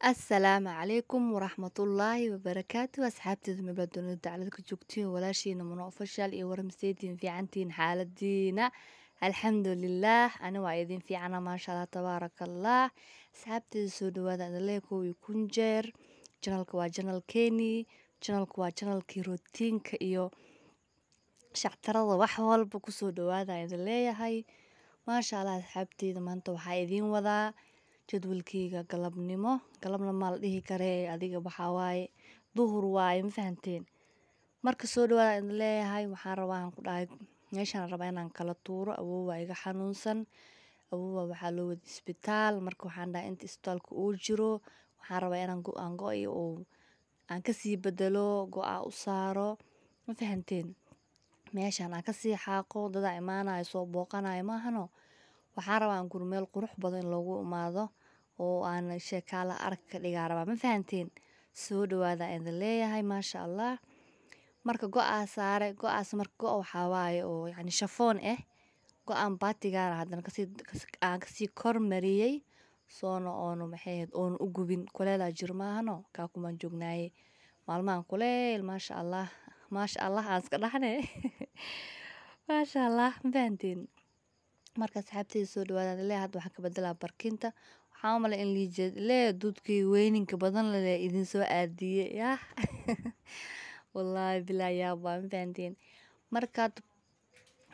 asalaamu calaykum waraxmatullaahi wabarakaatu asxaabteeda mabladoonada daclad ka joogtiin walaashiina mono ofashal iyo warmaseydin fiicantiin xaaladiina alxamdulilaah ani waa idin fiicana maasha allah tabaaraka allah asxaabteeda soo dhawaada adaleekow iyo kun janalka waa janalkeeni janalku waa janalkii rotiinka iyo shactarada wax walba kusoo dhawaada idin leeyahay maasha allah asxaabteeda maanta waxaa idiin wadaa jadwalkeyga galabnimo galabna maladihi kare adiga waxaa waaye duhur waaye mafahanteen marka soo dhawaada aan leeyahay waxaan rabaa aan ku dhahay meeshan rabaa inaan kala tuuro awoowaa iga xanuunsan awoowaa waxaa loo wada isbitaal marka waxaan dhahay inta isbitaalka uu jiro waxaan rabaa inaan go-aan go-i oo aan kasii bedelo go-aa u saaro mafahanteen meeshan aan kasii xaaqo dadaa imaanayo soo booqanayo maahano waxaan rabaa aan guri meel qurux badan in loogu imaado oo aan sheekaala arka ka dhigaa ma fahanteen soo dhawaada aan leeyahay maasha allah marka go-aa saare go-aas marka go-a waxaa oo yacni shafoon ah go-aan baatigaana haddana kasii aan kasii kormariyey soona oona maxay ahayd oona u gubin kuleelaa jiro maahano kaa kumaan joognaaye maalmahan kuleyl maasha allah maasha allah aan iska dhaxne maasha allah ma fahanteen marka asxaabteyda soo dhawaada leeyahay hadda waxaan ka bedelaa barkinta waxaan umale in liijele duudkii weyninka badan lale idin soo aadiye yah wallaahi bilaa yaabaa mafahanteen markaad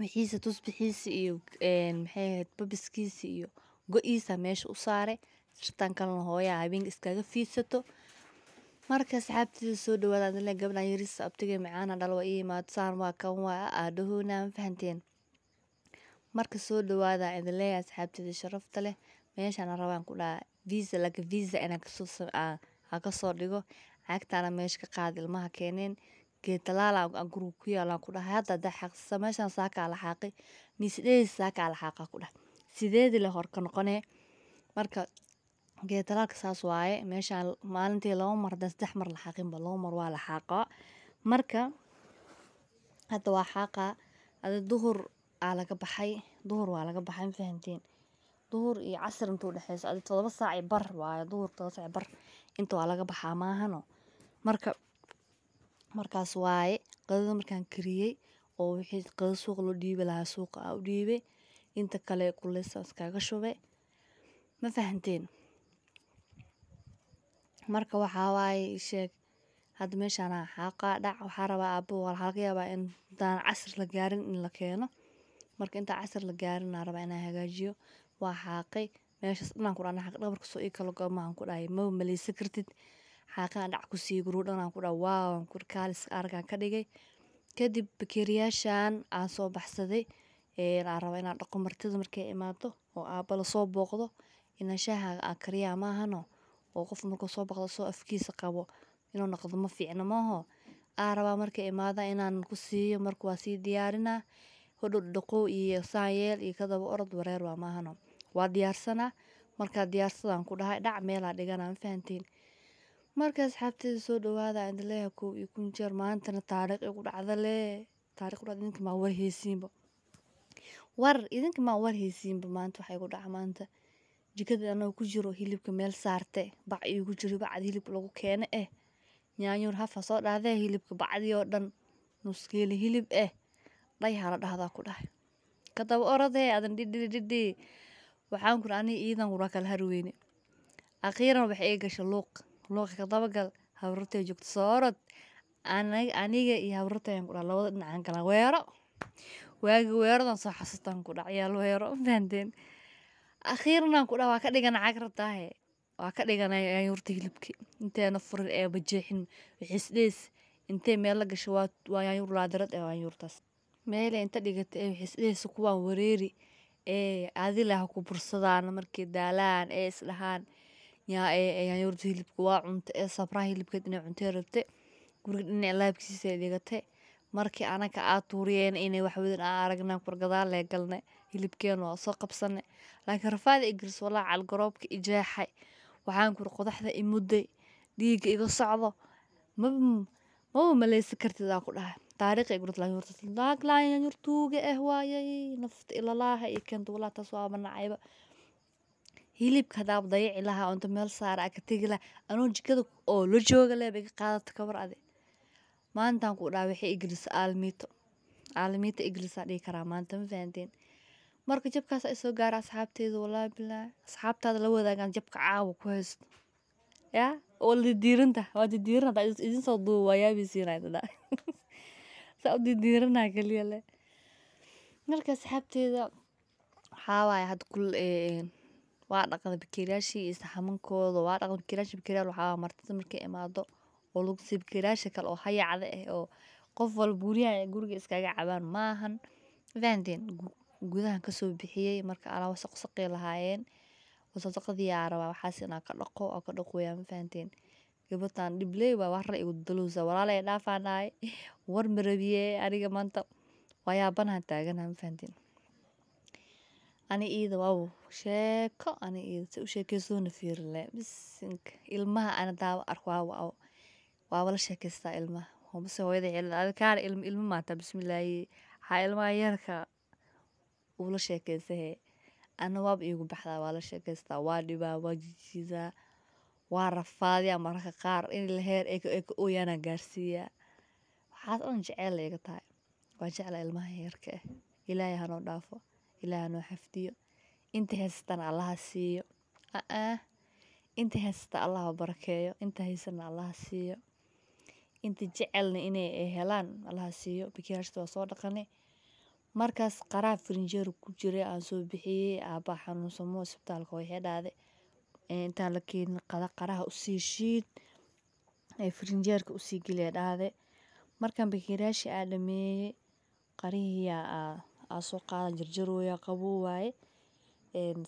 wixiisa tusbixiisa iyo maxay ahayd babiskiisa iyo go-iisa meesha u saare sirtaan kalena hooyaa habeenka iskaga fiidsato marka asxaabtiida soo dhawaada adle gabdhan yaris abtiga macaana dhal waa ii imaado saan waa kan waa aadhahoona ma fahanteen marka soo dhawaada idin leeyahay asxaabtiida sharafta leh meeshaan rabaan ku dhahaa visa laka visa inaan kasoo ah, dhigo cagtaana meesha ka qaadi ilmaha keeneen geetalaala aan guriga ku yaalaan ku dhahay hadda haddaa xaaqisa meeshaan saakaa la xaaqi mise dheheysa la xaaqaa ku dhah sideedii le horka noqonee marka geetalaalka saas waaye meeshaan maalintii laba mar haddaan saddex mar la xaaqinba laba mar waa la xaaqaa marka hadda waa xaaqaa ada duhur aa laga baxay duhur waa laga baxay ma fahamtiin duhur iyo casir inta udhexeyso adi todoba saac i bar waayo duhur todoba saac bar inta waa laga baxaa maahano marka markaas waaye qadada markaan kariyey oo wixii qada suuq loo dhiibi lahaa suuqa aa u dhiibay inta kale kuleysa iskaga shube ma fahanteen marka waxaa waaye isheeg hadda meeshaana xaaqaa dhac waxaa rabaa aabo waxaa laga yaabaa in intaan casir la gaarin in la keeno marka intaa casir la gaarin aa rabaa inaan hagaajiyo waa xaaqay meeshas dhanaan ku dhaa dhabarka soo ii kala gooma ku dhahay maba maleysan kartid xaaqaan dhac kusii guruu dhanaan ku dhaha waawan kurkaalis arkaan ka dhigay kadib bakeeriyaashan aan soo baxsaday aan rabaa inaan dhaqo martida markay imaado oo aabba soo booqdo inaan shaahaaga aan kariyaa maahano oo qof markuu soo baqdo soo afkiisa qabo inuu noqdo ma fiicno maaho aan rabaa markay imaada inaan ku siiyo marka waa sii diyaarinaa hodhow dhaqow iyo saanyeel iyo kadaba orod wareer waa maahano waa diyaarsanaa markaa diyaarsadaan ku dhahay dhac meelaa dhiganaa fahantiin marka asxaabteeda soo dhawaada indaleeha kow iyo kun jeer maantana taariikh igu dhacda lee taariikh dhacda idinka maa warheysiinba war idinka maa warheysiinba maanta waxa igu dhaca maanta jikada anagoo ku jiro hilibka meel saarte bac iigu jiro bacad hilib lagu keene eh nyaanyur hafa soo dhaadee hilibka bacdii oo dhan nuskeeli hilib eh dhayhaa la dhahdaa ku dhahay kadaba orodee adan dhidhidhidhi waxaan kuri ani iidan kura kala harweyne akhiiran waxay iga gasha luuq luuqa kadabagal habrartay joogto soorod aniga iyo habrartayaan ku dhaha labada dhinacaan kala weero waagi weeradan soo xasuustaan ku dhac weero fahanteen akhiiranaan ku waa ka dhigan cag waa ka dhiganay aan yurta hilibki inteena furin ee bajeexin xisdheys intee meel la gasho waa yaan yur laadirad ee waan yurtaas meele inta dhigata ee xisdheysa kuwaan wareeri ee adila ha ku bursadaan markay daalaan ee isdhahaan yaanyoorta hilibka waa cunta ee sabraha hilibkeed inay cuntay rabte guriga dhinac laabkiisa dhigatay markii anaka aa tuuriyeen inay waxwedan aa aragna wargadaal lee galnay hilibkeena waa soo qabsanay laakiin rafaada igris walaa calgaroobka ijaaxay waxaan kuri qodaxda imuday mudday dhiigga iga socdo maba maleysan kartid aan ku dhahay taariikha ay ku dadlaan horta laglayan hor tuuga ah waaye nafta ilalaha iyo keento walaa taas waaba nacayba hilibka hadaa dayici lahaa onta meel saara ka tegi lahaa anoo jikada oo la jooga lee bay qaadata kabar ade maantaan ku dhaha waxay iglisa aalmiito aalmiita iglisa dhihi karaa maanta ma fahanteen marka jabkaas ay soo gaara asxaabteeda walaahi bilaa asxaabtaada la wadaagaan jabka caawa ku haysto yaa oo la waa diiran hadaa idinsoo duuba waa yaabi dadaa saa u diirdiirana kaliya leh marka asxaabteyda waxaa waaye hada waa dhaqda bakeeriyaashii iyo saxamankooda waa dhaqda bakeeriyaasha bakeeriyaal waxaa waaye martida markay imaado oo lagu siiyo bakeeriyaasha kale oo hayacda ah eh, oo qof walba guryaha guriga iskaga cabaan maahan fahanteen gudahan kasoo bixiyey marka alaa wasaq wasaqay lahaayeen wasaq wasaqadii yaa rabaa waxaas inaa ka dhaqo oo ka dhaqooyaa ma fahanteen gabatan dibley waay wax ra'yigu daluusa walaalay dhaafaanaay war marabiye aniga maanta waayaabanahan taaganaha ma fahantiin ani iida waaw sheeko ani iida si u fiirile bisinka ilmaha ana daawa ark waaw waaw waawala sheekeystaa ilmaha hoomase hooyada cilada adikaar ilma ilma maata bismillaahi waxaa ilmaha yarka uula sheekeysahe ana waaba iigu baxdaa waala la sheekeystaa waa dhibaa waa jijiidaa waa rafaadiya mararka qaar in heer eka eka ooyana gaarsiiya waxaas dhan jeceyl iga tahay waan jecla ilmaha yarka ah eh. ilaahay hanoo dhaafo ilaahay hanoo xafdiyo inta haysatana allaha siiyo aah inta haysata allaha barakeeyo inta haysana allaha siiyo inta jecelna inay helaan allaha siiyo bikiirashta waa soo dhaqanay markaas qaraab firinjeer ku jira aan soo bixiyey aabbaa xanuunsamo isbitaalka way xidhaaday intaa inta lakeedin qaraha usii shiid firinjeerka usii gali dhaade markaan markan bakeriyashi aa dhameeye qarihi aa soo qaada jarjarooya qabow waaye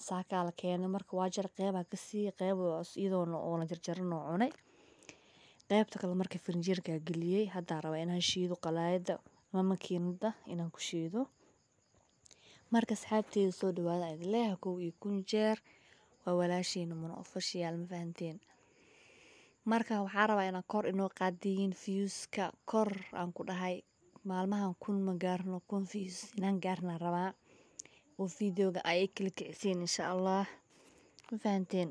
saaka aa lakeene marka waa jare qeyb kasii qeyb iyadoona oo la jarjarin oo cune qeybta kale marka firinjeerka aa galiyey rabaa inaan shiido qalaayada ama makiinada inaan ku shiido marka asxaabteyda soo dhawaada aan idin leeyahay kow iyo kun jeer waa walasheyna mana ofoshayaal mafahanteen marka waxaa rabaa inaan kor inoo qaadiyin fiyuuska kor aan ku dhahay maalmahan kun ma gaarno kun fiyuus inaan gaarnaan rabaa oo videoga ay kala kicisiin insha allah ma fahanteen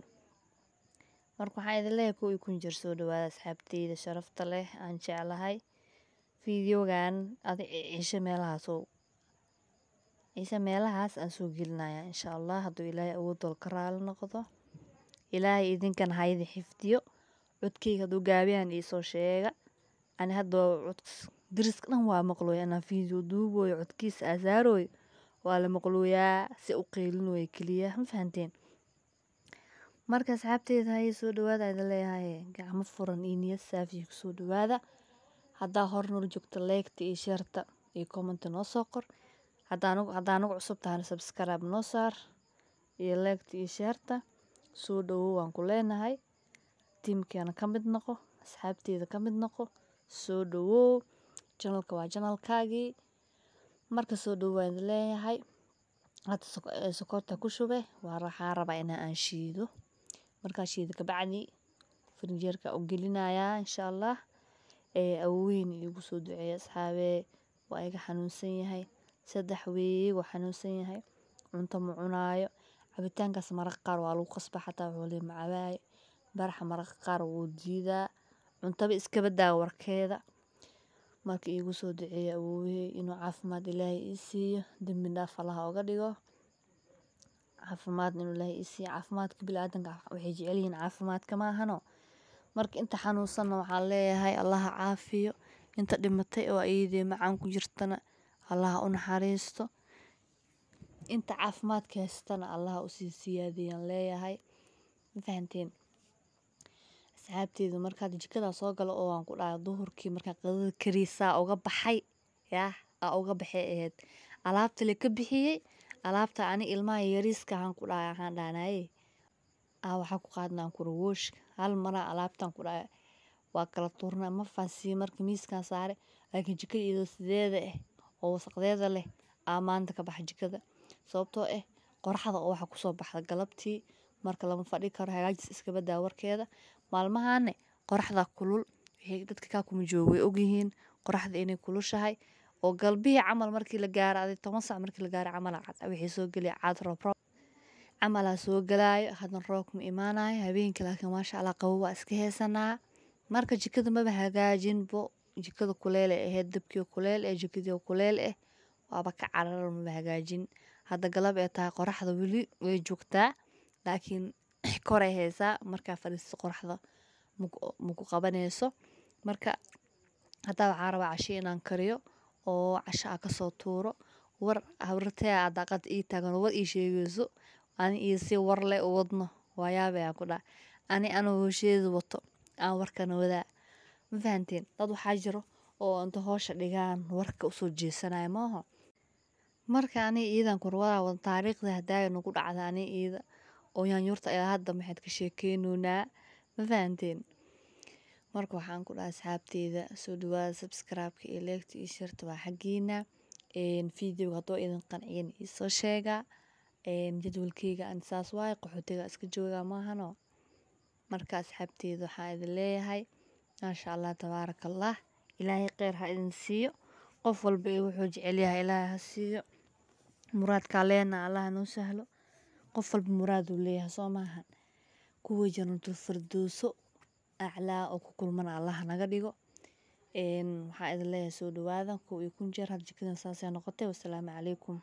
marka waxaa idin leeyahay kuw kun jir soo dhawaada asxaabteyda sharafta leh aan jeclahay videogan adi cisho meelahaasoo Mise meelahaas aan soo gelinaya insha Allah haduu Ilaahay awood karaali noqdo Ilaahay idinkan ha idin xifdiyo codkeyga haduu gaabiyan iso sheega ani hada dariska dhan waan maqloya inaan fiidiyo duuboyo codkiisa aan saaroyo waa lamaqloya si uu qeylinoya kaliyaha mafahanteen marka asxabteyda ha iso dhawaada idin leeyahay gacmo furan iyo niyad saafi kuso dhawaada hadaa hor nala joogto laygta iyo sheerta iyo komentka noo soo qor hadaa anagu cusub tahayna subscribe noo saar iyo leegta iyo sheerta soo dhawow waan ku leenahay tiimkeena ka mid noqo asxaabteeda ka mid noqo soo dhawow janalka waa janalkaagii marka soo dhawow waan leeyahay hadda sokorta ku shube waa waxaa rabaa inaa aan shiido markaa shiido kabacdi farinjeerka u gelinayaa insha allah awoweyna iigu soo duceeya asxaabee waa iga xanuunsan yahay Saddex weeye xanuunsan yahay cunto ma cunaayo cabitaankas maraq qaar waa lagu qasba xataa wuxuu leeyahay macabaayo baraxa maraq qaar wuu diidaa cuntaba iska badaa warkeeda marka iigu soo duceeyo awoowehey inuu caafimaad ilaahay ii siiyo dembi dhaaf allaha oga dhigo caafimaadna inuu ilaahay ii siiyo caafimaadka bini'aadanka waxay jecel yihiin caafimaadka maahano marka inta xanuunsanna waxaan leeyahay allaha caafiyo inta dhimatay oo ayadee macaan ku jirtana allah u naxariisto inta caafimaadka haysatana allah ha usii siyaadiyo aan leeyahay mafahanteen asxaabteyda markaad jikada soo galo oo aan ku dhahay duhurkii markaa qadada kariisaa uga baxay yaah aa uga baxay ahayd alaabta le ka bixiyey alaabta ani ilmaha yariiska ahaan ku dhahay ahaan dhaanaye aa waxaa ku qaadnaan kura wooshka hal maraa alaabtan ku dhahay waa kala tuurnaa ma fansii marka miiskan saare laakiin jikada iyadoo sideeda ah oo wasaqdeeda leh aa maanta ka jikada sababtoo ah eh, qoraxda oo waxa kusoo baxda galabtii marka lama fadhi karo hagaajis iskaba daa warkeeda maalmahane qoraxda kulul wixii dadka kaa kuma joogo way ogyihiin qoraxda inay kulushahay oo galbihii camal markii la gaaro adi toban sac markii la gaaro camal cad wixii soo gelaya caad roob camalaa soo galaayo hadan roog ma imaanayo habeenkii laakiin maasha allah qabo waa iska heesanaa marka jikada maba hagaajinbo jikada kuleel ay ahayd dabkii kuleel eh jikadii kuleel eh, eh waaba ka cararar maba hagaajin hadda galab ee tahay qoraxda weli way joogtaa laakiin koray haysaa markaa fadhiisto qoraxda maku qabanayso marka haddaa waxaa rabaa casho inaan kariyo oo casho a kasoo tuuro war habartee a ah, daaqad ii taagan war ii sheegayso ani iyo si war leh u wadno waayaaba aan ku dhaha ani anoo hosheeda wato aan warkana wadaa mafahanteen dad waxaa jiro oo inta hoosha dhigaan warka usoo jeesanaya maaha marka ani iidan kurwada taariikhda hadaayo nagu dhacda ani iida oo yaanyuurta ilaa hadda maxaad ka sheekeynoynaa mafahanteen marka waxaan ku dhahay asxaabteyda soo dhawaada sabscribe-ka iyo leegta iyo shirta waa xaggiina videoga haddoo idin qanciyeen isoo sheega jadwalkeyga an saas waaye qaxootiga iska jooga maahano marka asxaabteyda waxaan idin leeyahay Masha Allah tabaaraka Allah ilaahay kheyr ha idin siiyo qof walba iyo wuxuu jecel yahay ilaahay ha siiyo muraadkaa leenahay Allah hanoo sahlo qof walba muraad uu leeyahay soo maaha kuwa jannatul firdowso aclaa oo ku kulman Allah hanaga dhigo waxaa idin leeyahay soo dhawaada kow iyo kun jeer hal jikadan saas noqotay wasalaamu calaykum.